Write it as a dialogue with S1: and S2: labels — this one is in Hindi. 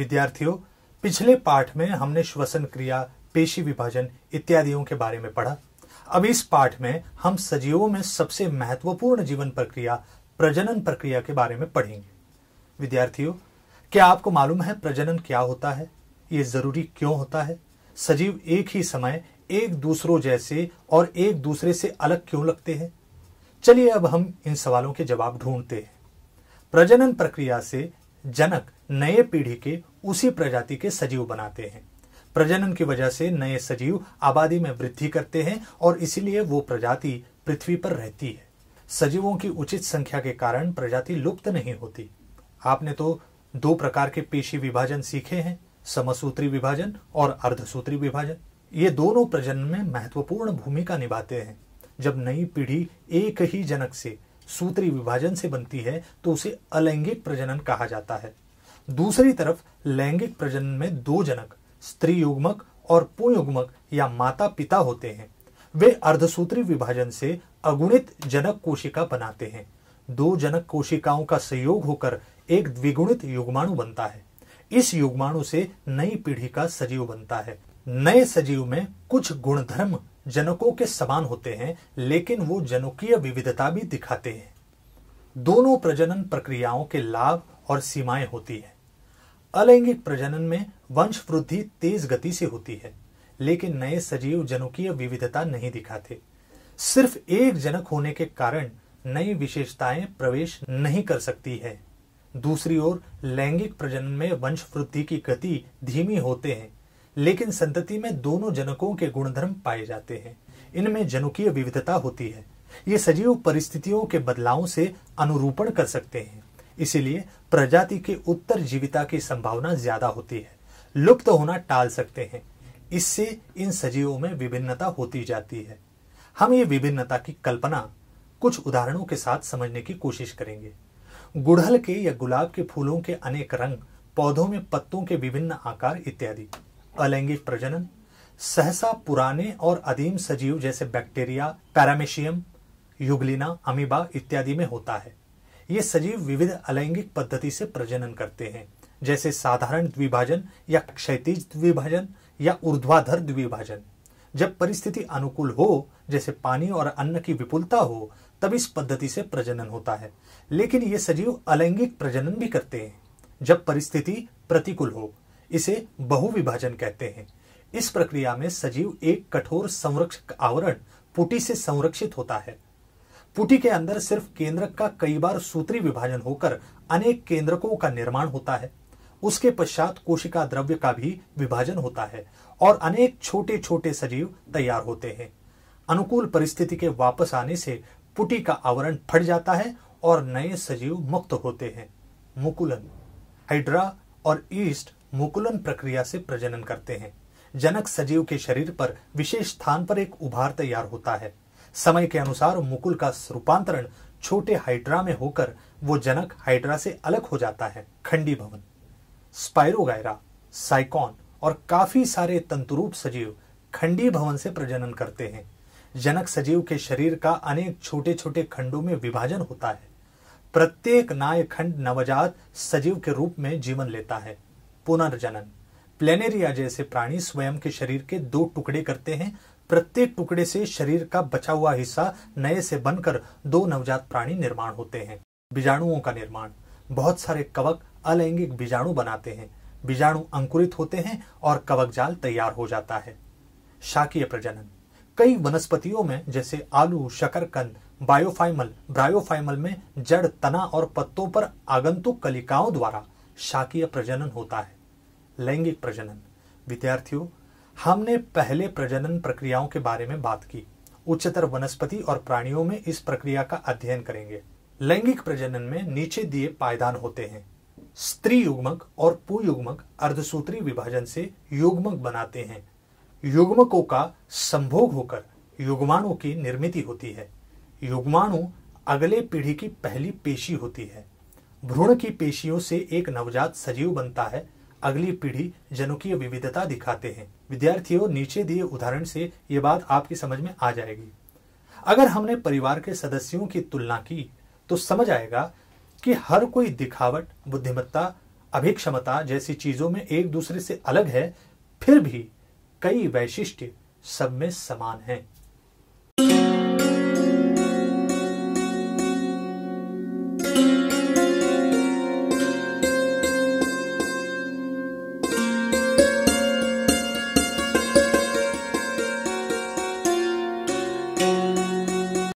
S1: विद्यार्थियों पिछले पाठ में हमने श्वसन क्रिया पेशी विभाजन इत्यादियों के बारे में पढ़ा अब इस पाठ में हम सजीवों में सबसे महत्वपूर्ण जीवन प्रक्रिया प्रजनन प्रक्रिया के बारे में पढ़ेंगे विद्यार्थियों क्या आपको मालूम है प्रजनन क्या होता है ये जरूरी क्यों होता है सजीव एक ही समय एक दूसरों जैसे और एक दूसरे से अलग क्यों लगते हैं चलिए अब हम इन सवालों के जवाब ढूंढते हैं प्रजनन प्रक्रिया से जनक नए पीढ़ी के उसी प्रजाति के सजीव बनाते हैं प्रजनन की वजह से नए सजीव आबादी में वृद्धि करते हैं और इसीलिए वो प्रजाति पृथ्वी पर रहती है सजीवों की उचित संख्या के कारण प्रजाति लुप्त नहीं होती आपने तो दो प्रकार के पेशी विभाजन सीखे हैं समसूत्री विभाजन और अर्धसूत्री विभाजन ये दोनों प्रजनन में महत्वपूर्ण भूमिका निभाते हैं जब नई पीढ़ी एक ही जनक से सूत्री विभाजन से बनती है तो उसे अलैंगिक प्रजनन कहा जाता है दूसरी तरफ लैंगिक प्रजनन में दो जनक स्त्री युग्मक और पुयुग्मक या माता पिता होते हैं वे अर्धसूत्री विभाजन से अगुणित जनक कोशिका बनाते हैं दो जनक कोशिकाओं का संयोग होकर एक द्विगुणित युग्माणु बनता है इस युग्माणु से नई पीढ़ी का सजीव बनता है नए सजीव में कुछ गुणधर्म जनकों के समान होते हैं लेकिन वो जनकीय विविधता भी दिखाते हैं दोनों प्रजनन प्रक्रियाओं के लाभ और सीमाएं होती हैं अलैंगिक प्रजनन में वंश वृद्धि तेज गति से होती है लेकिन नए सजीव जनकीय विविधता नहीं दिखाते सिर्फ एक जनक होने के कारण नई विशेषताएं प्रवेश नहीं कर सकती है दूसरी ओर लैंगिक प्रजनन में वंश वृद्धि की गति धीमी होते हैं लेकिन संतति में दोनों जनकों के गुणधर्म पाए जाते हैं इनमें जनुकीय विविधता होती है ये सजीव परिस्थितियों के बदलावों से अनुरूपण कर सकते हैं इसीलिए प्रजाति के उत्तर जीविता की संभावना ज्यादा होती है लुप्त होना टाल सकते हैं इससे इन सजीवों में विभिन्नता होती जाती है हम ये विभिन्नता की कल्पना कुछ उदाहरणों के साथ समझने की कोशिश करेंगे गुड़हल के या गुलाब के फूलों के अनेक रंग पौधों में पत्तों के विभिन्न आकार इत्यादि अलैंगिक प्रजनन सहसा पुराने और अधीम सजीव जैसे बैक्टीरिया पैरामेशियम युगलिना अमीबा इत्यादि में होता है ये सजीव विविध अलैंगिक पद्धति से प्रजनन करते हैं जैसे साधारण द्विभाजन या क्षैतिज द्विभाजन या ऊर्ध्वाधर द्विभाजन जब परिस्थिति अनुकूल हो जैसे पानी और अन्न की विपुलता हो तब इस पद्धति से प्रजनन होता है लेकिन ये सजीव अलैंगिक प्रजनन भी करते हैं जब परिस्थिति प्रतिकूल हो इसे बहुविभाजन कहते हैं इस प्रक्रिया में सजीव एक कठोर संरक्षक आवरण पुटी से संरक्षित होता है पुटी के अंदर सिर्फ केंद्रक का कई बार सूत्री विभाजन होकर अनेक केंद्रकों का निर्माण होता है उसके पश्चात कोशिका द्रव्य का भी विभाजन होता है और अनेक छोटे छोटे सजीव तैयार होते हैं अनुकूल परिस्थिति के वापस आने से पुटी का आवरण फट जाता है और नए सजीव मुक्त होते हैं मुकुलन हाइड्रा और ईस्ट मुकुलन प्रक्रिया से प्रजनन करते हैं जनक सजीव के शरीर पर विशेष स्थान पर एक उभार तैयार होता है समय के अनुसार मुकुल का रूपांतरण छोटे हाइड्रा में होकर वो जनक हाइड्रा से अलग हो जाता है खंडी भवन स्पाइरो साइकॉन और काफी सारे तंतुरूप सजीव खंडी भवन से प्रजनन करते हैं जनक सजीव के शरीर का अनेक छोटे छोटे खंडों में विभाजन होता है प्रत्येक नाय खंड नवजात सजीव के रूप में जीवन लेता है पुनर्जनन प्लेनेरिया जैसे प्राणी स्वयं के शरीर के दो टुकड़े करते हैं प्रत्येक टुकड़े से शरीर का बचा हुआ हिस्सा नए से बनकर दो नवजात प्राणी निर्माण होते हैं बीजाणुओं का निर्माण बहुत सारे कवक अलैंगिक बीजाणु बनाते हैं बीजाणु अंकुरित होते हैं और कवक जाल तैयार हो जाता है शाकीय प्रजनन कई वनस्पतियों में जैसे आलू शकरकंद बायोफाइमल ब्रायोफाइमल में जड़ तना और पत्तों पर आगंतुक कलिकाओं द्वारा शाकीय प्रजनन होता है लैंगिक प्रजनन विद्यार्थियों हमने पहले प्रजनन प्रक्रियाओं के बारे में बात की उच्चतर वनस्पति और प्राणियों में इस प्रक्रिया का अध्ययन करेंगे लैंगिक प्रजनन में नीचे दिए पायदान होते हैं स्त्री युग्मक और पुयुग्मक अर्धसूत्री विभाजन से युग्मक बनाते हैं युग्मकों का संभोग होकर युग्माणु की निर्मित होती है युग्माणु अगले पीढ़ी की पहली पेशी होती है भ्रूण की पेशियों से एक नवजात सजीव बनता है अगली पीढ़ी जनुकीय विविधता दिखाते हैं विद्यार्थियों नीचे दिए उदाहरण से ये बात आपकी समझ में आ जाएगी अगर हमने परिवार के सदस्यों की तुलना की तो समझ आएगा कि हर कोई दिखावट बुद्धिमत्ता अभिक्षमता जैसी चीजों में एक दूसरे से अलग है फिर भी कई वैशिष्ट सब में समान हैं